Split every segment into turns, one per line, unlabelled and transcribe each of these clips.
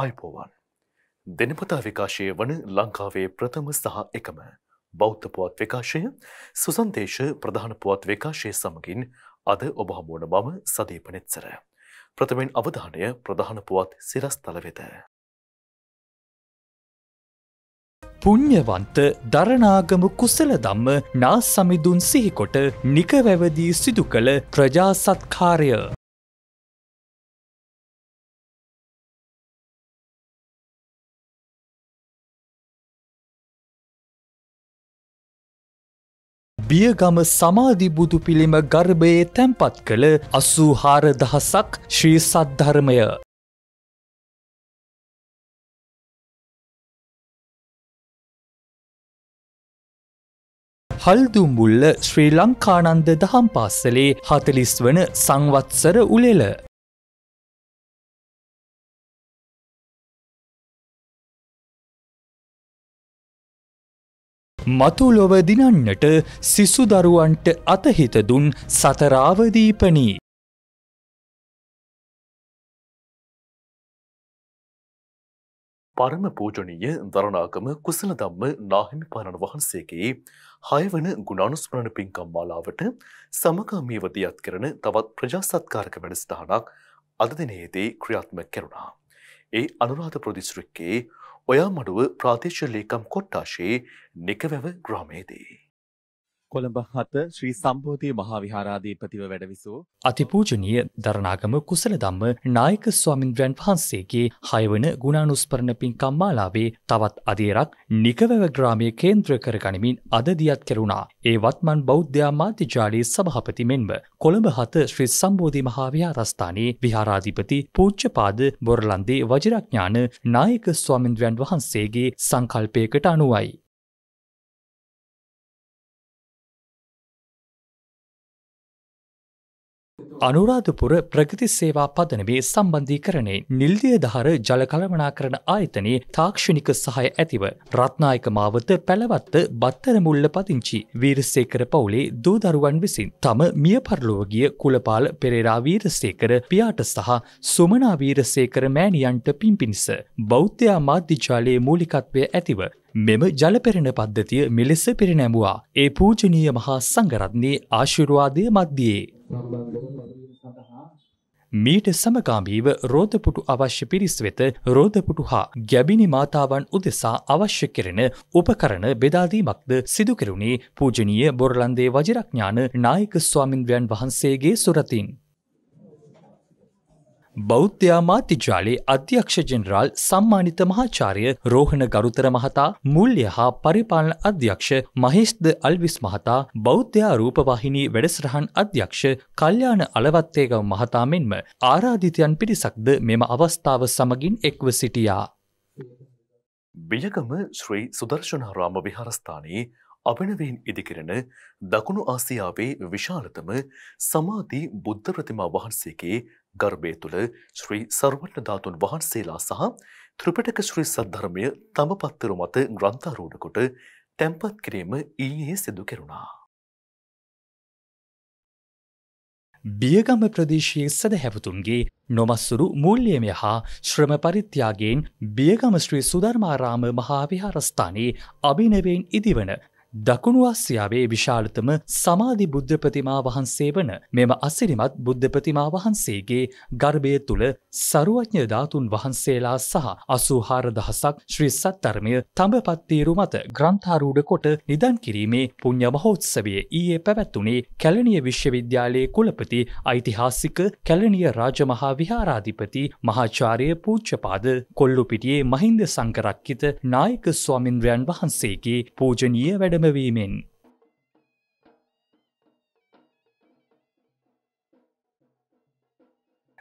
ආයපෝවන් දෙනපතා විකාශය වන ලංකාවේ ප්‍රථම සහ
එකම බෞද්ධ පුවත් විකාශය සුසන්දේශ ප්‍රධාන පුවත් විකාශය සමගින් අද ඔබ හමුවන මම සදීපනෙත්සර. ප්‍රථමෙන් අවධානය ප්‍රධාන පුවත් සිරස්තල වෙත.
පුං්ඥවන්ත
දරනාගම කුසල දම්ම නා සමිදුන් සිහිකොට නිකවැවදී සිදු
කළ ප්‍රජාසත්කාරය. බියගම සමාධිබුදු පිළිම ගර්භයේ තැන්පත් කළ අසූ හාරදහසක් ශ්‍රී සද්ධර්මය. හල්දුම්බුල්ල ශ්‍රී ලංකානන්ද දහම් පාස්සලේ හතලිස් වන සංවත්සර උළෙල මතුලොව දිනන්නට සිසු දරුවන්ට අතහිත දුන් සතරාවදීපනී. පරම පූජනීය දරණාගම කුසලදම්ම නාහිමි
පාණන් වහන්සේගේ හයවන ගුණානුස්මරණ පින්කම් මාලාවට සමකාමීව දියත් කරන තවත් ප්‍රජාසත්කාරක වැඩසටහනක් අද දිනයේදී ක්‍රියාත්මක කෙරුණා. ඒ අනුරාධපුර දිස්ත්‍රික්කයේ ඔයාමඩුව ප්‍රාදේශ ලේකම් කොට්ටාශයේ නිකවැව ග්‍රාමයේදී. කොළඹ හත ශ්‍රී සම්බෝධී මහාවිහාරාධීපතිව වැඩවිසූ.
අතිපූජනීය දරණාගම කුසල දම්ම නායක ස්වාමින්ද්‍රයන් වහන්සේගේ හයවන ගුණානුස්පරණ පින්කම්මාලාවේ තවත් අදේරක් නිකවව ග්‍රාමය කේන්ද්‍ර කර ගනිමින් අදදියත් කෙරුණා. ඒ වත්මන් බෞද්ධයා මාධ්‍යජාලයේ සභහපති මෙන්ම කොළඹ හත ශ්‍රී සම්බෝධී මහාවිහාරස්ථානයේ විහාරාධිපති පූච්චපාද බොරලන්දේ
වජරඥාන නායක ස්වාමින්ද්‍රයන් වහන්සේගේ සංකල්පයකට අනුවයි. අනුරාධපුර ප්‍රගති සේවා පදනවේ සම්බන්ධීකරණේ නිල්දිය
දහර ජල කළමනා කරන ආයතනයේ තාක්ෂණික සහය ඇතිව රත්නායක මාවත පැළවත්ත බත්තර මුල්ල පතිංචි වීරසේකර පවුලේ දූදරුවන් විසින් තම මිය පරලෝගිය කුලපාල පෙරේරා වීරසේකර පියාට සහ සුමනා වීරසේකර මෑණියන්ට පින් පිණිස බෞද්ධයා මාධ්‍යජාලයේ මූලිකත්වය ඇතිව මෙම ජලපෙරෙන පද්ධතිය මෙලෙස පිරිනැමුවා ඒ පූජනීය මහා සංගරත්න්නේ ආශිරවාදය මධ්‍යයේ සම්බන්ධ සඳහා මීට සමගාමීව රෝධපුටු අවශ්‍ය පිරිස් වෙත රෝධපුටු හා ගැබිනි මාතාවන් උදෙසා අවශ්‍ය කෙරෙන උපකරණ බෙදාදීමක්ද සිදුකෙරුණේ පූජනීය බොරලන්දේ වජරඥාන නායක ස්වාමින්ද්‍රයන් වහන්සේගේ සුරතින්. බෞද්ධයා මාත්‍යජාලයේ අධ්‍යක්ෂ ජෙනරාල් සම්මානිත මහාචාරය රෝහණ ගරුතර මහතා මුල්්‍ය හා පරිපාලන අධ්‍යක්ෂ මහිස්ද අල්විස් මහතා බෞද්ධයා රූපවාහිනී වැඩසරහන් අධ්‍යක්ෂ කල්්‍යාන අලවත්තේගව මහතා මෙන්ම ආරාධිතයන් පිරිසක්ද මෙම අවස්ථාව
සමගින් එක්ව සිටියා. බියගම ශ්‍රී සුදර්ශනාරාම විහාරස්ථානයේ අභනවෙන් ඉදිකරන දකුණු ආසියාවේ විශාලතම සමාධී බුද්ධ ප්‍රතිමා වහන්සේගේ ගර්භය තුළ ශ්‍රී සර්වන්න ධාතුන් වහන්සේලා සහ ත්‍රිපිටක ශ්‍රී සද්ධර්මය තම පත්තර මත ග්‍රන්ථාරූඪ කොට තැන්පත් කිරීම ඊයේ සිදු කෙරුණා.
බියගම ප්‍රදේශයේ සැදහැවතුන්ගේ නොමස්සුරු මුල්ලියමය හා ශ්‍රම පරිත්‍යාගයෙන් බියගම ශ්‍රී සුධර්මාරාම මහාවිහාරස්ථානයේ අභිනවයෙන් ඉදිවන දකුණු අස්යාවේ විශාලතම සමාධි බුද්ධ ප්‍රතිමා වහන්සේ වන මෙම අසිරිමත් බුද්ධ ප්‍රතිමා වහන්සේගේ ගර්භය තුළ සරුවඥ ධාතුන් වහන්සේලා සහ අසූහාර දහසක් ශ්‍රීස්සත් ධර්මය තඹපත්තීරු මත ග්‍රන්ථාරූඩ කොට නිදන් කිරීමේ පුං්ඥ මහෝත්සවය ඊයේ පැවැත්වුණේ කැලනිය විශ්වවිද්‍යාලයේ කුලපති ඓතිහාසික කැලනිය රාජමහා විහාරාධිපති මහාචාරය පූච්චපාද කොල්ලුපිටියේ මහින්ද සංකරක්කිත නායක ස්වාමින්ද්‍රයන් වහන්සේගේ පූජනීය වැඩ එළඹවීමෙන්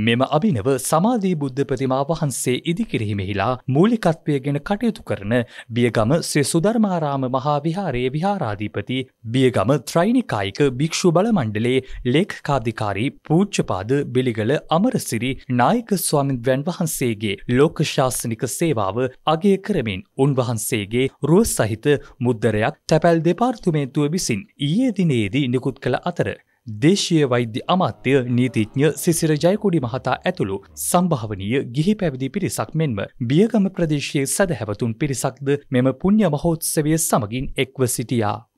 මෙම අභිනව සමාධී බුද්ධ ප්‍රතිමා වහන්සේ ඉදිකිරීමෙහිලා මූලිකත්වය ගෙන කටයුතු කරන බියගම සේ සුධර්මාරාම මහා විහාරයේ විහාරාධීපති බියගම ත්‍රයිනිකායික භික්‍ෂු බලමණ්ඩලේ ලේඛකාධිකාරී පූච්චපාද බිලිගල අමරසිරි නායක ස්වාමින්ද්වයන් වහන්සේගේ ලෝකශාසනික සේවාව අගේ කරමින් උන්වහන්සේගේ රුව සහිත මුද්දරයක් තැපැල් දෙපාර්තුමේන්තුව විසින් ඊයේ දිනේදී නිකුත් කළ අතර දේශීය වෛද්‍ය අමාත්‍ය නීතිඥ සිසිර ජයකුඩි මහතා ඇතුළු සම්භාවනීය ගිහි පැවිදි පිරිසක් මෙන්ම බියගම ප්‍රදේශයේ සැදහැවතුන් පිරිසක්ද මෙම පුුණ්්‍ය මහෝත්සවය සමගින් එක්ව සිටියා.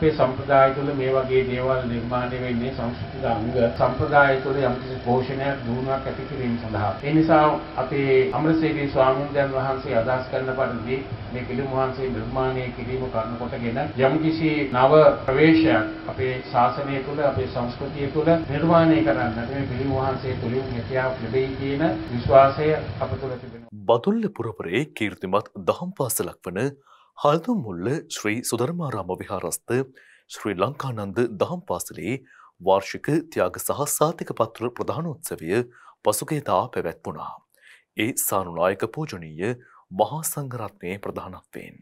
අපේ සම්ප්‍රදාය තුළ මේ වගේ දේවල් නිර්මාණය වෙන්නේ සංස්කෘතික අංග සම්ප්‍රදාය තුළ යම්කිසි පෝෂණයක් දුණුවක් ඇති කිරීම සඳහා. ඒ නිසා අපේ අමරසේකී ස්වාමීන් වහන්සේ අදහස්
කරන පරිදි මේ පිළිම වහන්සේ නිර්මාණය කිරීම කරන කොටගෙන යම්කිසි නව
ප්‍රවේශයක් අපේ ශාසනය තුළ අපේ සංස්කෘතිය තුළ නිර්මාණය කරන්නට මේ පිළිම වහන්සේ තුළින් හැකියාවක් ලැබෙයි කියන විශ්වාසය අප තුළ තිබෙනවා.
බතුල්ල පුරපරේ කීර්තිමත් දහම් පාසලක් වන හල්දුම් මුල්ල ශ්‍රී සුධර්මාරාම විහාරස්ථ ශ්‍රී ලංකානන්ද දහම් පාසලේ වාර්ෂික තියාග සහ සාතික පත්තුල ප්‍රධානෝත්සවය පසුගේදා පැවැත්වුණා. ඒ සානුනායක පෝජනීය මහා සංගරත්නය ප්‍රධානත්වයෙන්.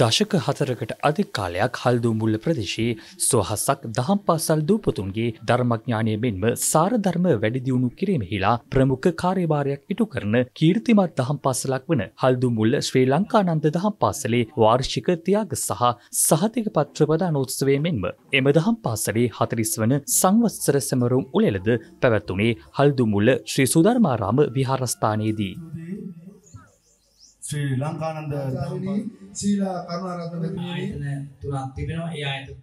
දශක හතරකට අධික කාලයක් හල්දුමුල්ල ප්‍රදේශයේ සොහසක් දහම් පාසල් දූපතුන්ගේ ධර්මඥානය මෙන්ම සාරධර්ම වැඩිදියුණු කිරීමහිලා ප්‍රමුඛ කාර්යභාරයක් ඉටු කරන කීර්තිමත් දහම් පාසලක් වන හල්දුමුල්ල ශ්‍රී ලංකානන්ද දහම් පාසලේ වාර්ෂික තියාග සහ සහතික පත්‍රපදා නෝත්සවය මෙන්ම එම දහම් පාසලේ හතරිස් වන සංවස්සර සැමරුම් උලෙලද පැවැත්තුනේ හල්දුමුල්ල ශ්‍රී සුධර්මාරාම විහාරස්ථානයේදී.
ශ්‍රී ලංකානන්ද ශීලා කරුණාරත්න
මෙතුමියනි තුනක් තිබෙනවා. ඒ ආයතන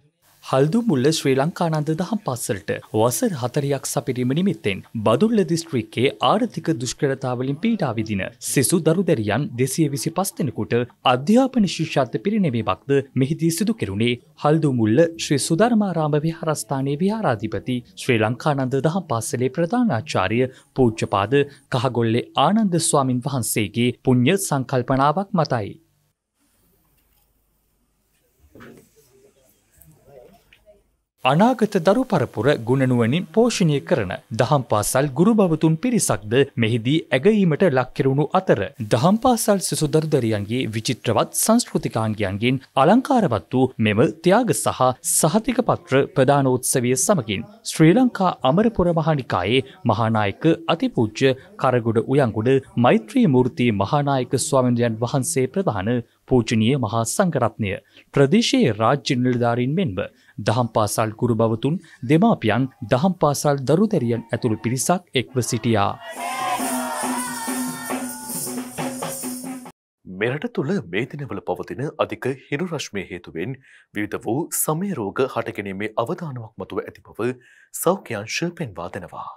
හල්දු මුල්ල ශ්‍රී ලංකානන්ද දහම් පස්සලට වසර හතරයක් සපිරීම නිමිත්තෙන් බදුල්ල දිස්ත්‍රික්කේ ආර්ථික දුෂ්කරතාවලින් පීඩා විදින සිසු දරුදැරියන් දෙසිය විසි පස්තෙනකුට අධ්‍යාපන ශිෂ්ෂත්ත පිරිනැවීමක්ද මෙහිදී සිදු කෙරුණේ හල්දු මුල්ල ශ්‍රී සුධර්මාරාම විහාරස්ථානයේ විහාරාධිපති ශ්‍රී ලංකානන්ද දහම් පාසලේ ප්‍රධානාචාරය පූච්චපාද කහගොල්ලේ ආනන්ද ස්වාමින් වහන්සේගේ පුුණ්්‍ය සංකල්පනාවක් මතයි. අනාගත දරු පරපුර ගුණනුවනින් පෝෂණය කරන දහම් පාසල් ගුරු භවතුන් පිරිසක්ද මෙහිදී ඇගීමට ලක්කෙරුණු අතර දහම් පාසල් සිසුදර්දරයන්ගේ විචිත්‍රවත් සංස්කෘතිකාංගයන්ගෙන් අලංකාරවත් වූ මෙම ත්‍යාග සහ සහතික පත්‍ර ප්‍රධානෝත්සවය සමකින් ශ්‍රී ලංකා අමරපුර මහනිකායේ මහානායක අතිපූජ්‍ය කරගුඩ උයන්ගුඩ මෛත්‍රී මූර්ති මහානායක ස්වාමින්දයන් වහන්සේ ප්‍රධාන පූජනීය මහා සංගරත්නය ප්‍රදේශයේ රාජ්‍ය නිලධාරීන් මෙන්ම දහම් පාසල් ගුරු බවතුන් දෙමාපියන් දහම් පාසල් දරු දැරියන් ඇතුළු පිරිසක් එක්ව සිටියා.
මෙරට තුළ මේ දිනවල පවතින අධික හිරුරශ්මය හේතුවෙන් විවිධ වූ සමයරෝග හටගැනීමේ අවධානුවක් මතුව ඇති බව සෞඛ්‍යංශ පෙන්වා දෙනවා.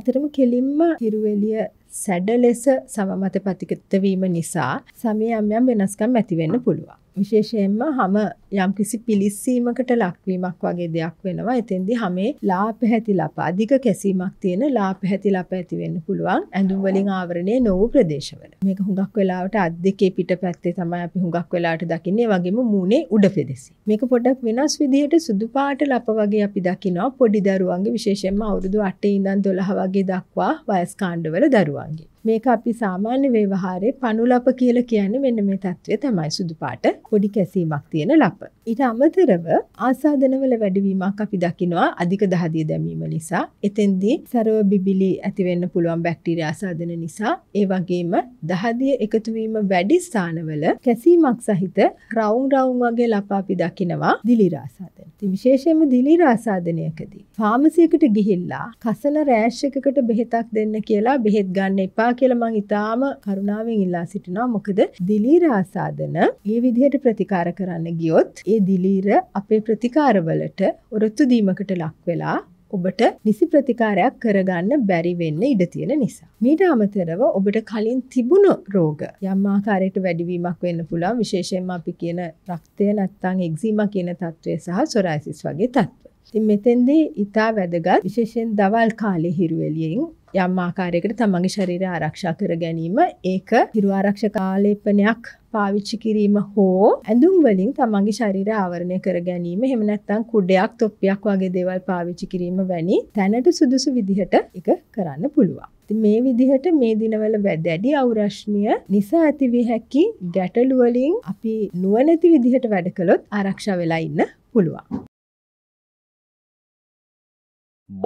ඇතරම කෙලින්ම හිරුවෙලිය සැඩ ලෙස සමමත පතිකත්තවීම නිසා සමය යම් යම් වෙනස්කම් ඇතිවෙන්න පුළුවන්. විශේෂයෙන්ම හම යම් කිසි පිලිස්සීමකට ලක්වීමක් වගේ දෙයක් වෙනවා එතෙන්දි හමේ ලා පැහැති ලප අධික කැසීමක් තියෙන ලා පැහැති ලප ඇතිවෙන්න පුළුවන් ඇඳුම් වලින් ආවරණය නොවූ ප්‍රදේශවල මේක හුඟක් වෙලාවට අත් දෙකේ පිට පැත්තේ තමයි අපි හුඟක් වෙලාට දකින්නේ වගේම මූනේ උඩ පෙදෙසි මේක පොඩක් වෙනස් විදිහට සුදු පාට ලප වගේ අපි දකිනවා පොඩි දරුවන්ගේ විශේෂයෙන්ම අවුරුදු 8 ඉඳන් 12 වගේ දක්වා වයස් කාණ්ඩවල දරුවන්ගේ මේක අපි සාමාන්‍ය ව්‍යවහාරයේ පනුලප කියලා කියන්නේ මෙන්න මේ தત્ත්වය තමයි සුදු පාට පොඩි කැසීමක් තියෙන ලප. ඊට අමතරව ආසාදනවල වැඩිවීමක් අපි දකිනවා අධික දහදිය දැමීම නිසා. එතෙන්දී සරව බිබිලි ඇති වෙන්න පුළුවන් බැක්ටීරියා ආසාදන නිසා ඒ වගේම දහදිය එකතු වීම වැඩි ස්ථානවල කැසීමක් සහිත රවුම් රවුම් වගේ ලප අපි දකිනවා දිලි රාසාදන. ඉතින් විශේෂයෙන්ම දිලි රාසාදනයකදී ෆාමසියකට ගිහිල්ලා කසන රෑෂ් එකකට බෙහෙතක් දෙන්න කියලා බෙහෙත් ගන්න එපා වෙනවා කියලා මං ඉතාම කරුණාවෙන් ඉල්ලා සිටිනවා මොකද දිලීර ආසාදන ඒ විදිහට ප්‍රතිකාර කරන්න ගියොත් ඒ දිලීර අපේ ප්‍රතිකාරවලට ඔරොත්තු දීමකට ලක් වෙලා ඔබට නිසි ප්‍රතිකාරයක් කරගන්න බැරි වෙන්න ඉඩ තියෙන නිසා. මීට අමතරව ඔබට කලින් තිබුණු රෝග යම් ආකාරයට වැඩිවීමක් වෙන්න පුළුවන් විශේෂයෙන්ම අපි කියන රක්තය නැත්තං එක්සීම කියන තත්ත්වය සහ සොරයිසිස් වගේ තත්ත්ව. ඉතින් මෙතෙන්දී ඉතා වැදගත් විශේෂයෙන් දවල් කාලේ හිරුවෙලියෙන් යම් ආකාරයකට තමන්ගේ ශරීර ආරක්ෂා කර ගැනීම ඒක හිරු ආරක්ෂ කාලේපනයක් පාවිච්චි කිරීම හෝ ඇඳුම් වලින් තමන්ගේ ශරීර ආවරණය කර ගැනීම එහෙම නැත්නම් කුඩයක් තොප්පියක් වගේ දේවල් පාවිච්චි කිරීම වැනි තැනට සුදුසු විදිහට එක කරන්න පුළුවන්. මේ විදිහට මේ දිනවල වැඩැඩි අවරශ්මිය නිසා ඇතිවිය හැකි ගැටලුවලින් අපි නුවනැති විදිහට වැඩ කළොත් ආරක්ෂා වෙලා ඉන්න පුළුවන්.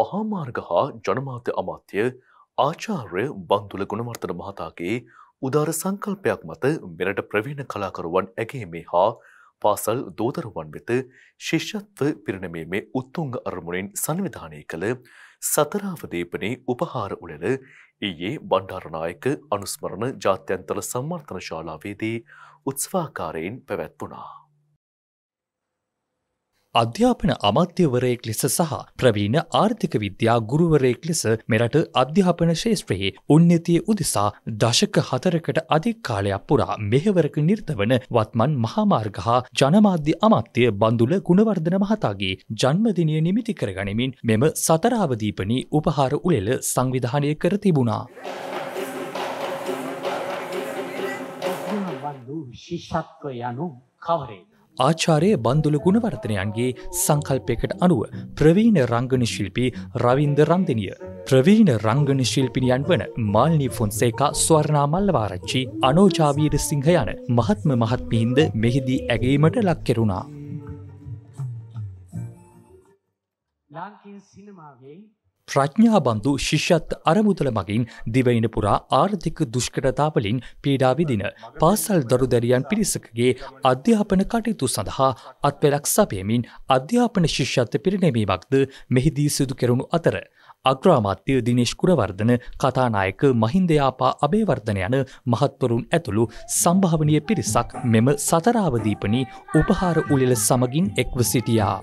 මහාමාර්ග හා ජනමාත්‍ය අමාත්‍ය ආචාර්ය බන්දුල ගුණවර්තන මහතාගේ උදාර සංකල්පයක් මත මෙරට ප්‍රවීණ කලාකරුවන් ඇගේමේ හා පාසල් දෝදරුවන් වෙත ශිෂ්‍යත්ව පිරිනමීමේ උත්තුංග අරමුණෙන් සංවිධානය කළ සතරාවදේපනේ උපහාර උළෙල ඊයේ බණ්ඩාරනායක අනුස්මරණ ජාත්‍යන්තර සම්මර්ථන ශාලාවේදී උත්සවාකාරයෙන් පැවැත්වුණා.
අධ්‍යාපන අමාත්‍යවරයෙක් ලෙස සහ ප්‍රවීණ ආර්ථික විද්‍යා ගුරුවරයෙක් ලෙස මෙරට අධ්‍යාපන ශේෂත්‍රයේ උන්නතිය උදෙසා දශක හතරකට අධික් කාලයක් පුරා මෙහෙවරක නිර්තවන වත්මන් මහාමාර්ග හා ජනමාධ්‍ය අමාත්‍ය බඳුල ගුණවර්ධන මහතාගේ ජන්මදිනය නිමිති කරගනිමින් මෙම සතරාවදීපනී උපහාර උළෙල සංවිධානය කර තිබුණා. ගුණබන්ධු ශිෂත්ව යනු කවරේද. ආචාරය බන්දුල ගුණවර්තනයන්ගේ සංකල්පයකට අනුව ප්‍රවීණ රංගන ශිල්පී රවින්ද රන්දිනිය. ප්‍රවීණ රංගන ශිල්පිනියන් වන මාල්නි ෆොන්සේකා ස්වර්ණාමල්ලවාරච්චි අනෝජාවීර සිංහ යන මහත්ම මහත්මීන්ද මෙහිදී ඇගීමට ලක්කෙරුණා.
ලාංකින් සිනමාගේ
ප්‍රඥාබන්දු ශිෂ්‍යත් අරමුදල මගින් දිවයින පුරා ආර්ථික දුෂ්කරතාවලින් පීඩාවිදින පාසල් දරු දැරියන් පිරිසකගේ අධ්‍යාපන කටයුතු සඳහා අත්වැලක් සපයමින් අධ්‍යාපන ශිෂ්‍යත්ව පිරිනැමීමක්ද මෙහිදී සිදු කෙරුණු අතර. අග්‍රාමාත්‍ය දිනේශ් කුරවර්ධන කතානායක මහින්දයාපා අභේවර්ධන යන මහත්වරුන් ඇතුළු සම්භාවනය පිරිසක්
මෙම සතරාවදීපනි උපහාර උලෙල සමගින් එක්ව සිටියා.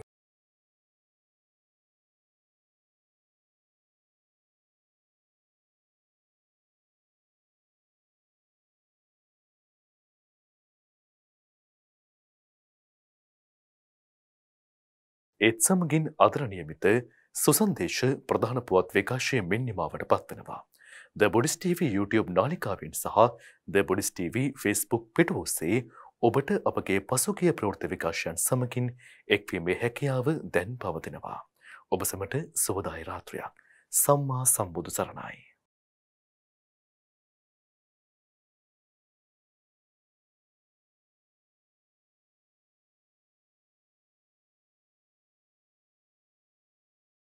ඒත් සමගින් අදරනියමිත සුසන්දේශ ප්‍රධාන පුවත් විකාශය මෙන්නිමාවට පත්වනවා.
ද බොඩිස්ටව YouTube නාලිකාවෙන් සහ ද බොඩිස්ටව ෆස්බුක් පිටෝස්සේ ඔබට අපගේ පසුගිය ප්‍රෘෘත විකාශයන් සමකින් එක්වීමේ හැකියාව දැන්
පවතිනවා. ඔබ සමට සෝදායි රාත්‍රයක් සම්මා සම්බුදු සරණයි.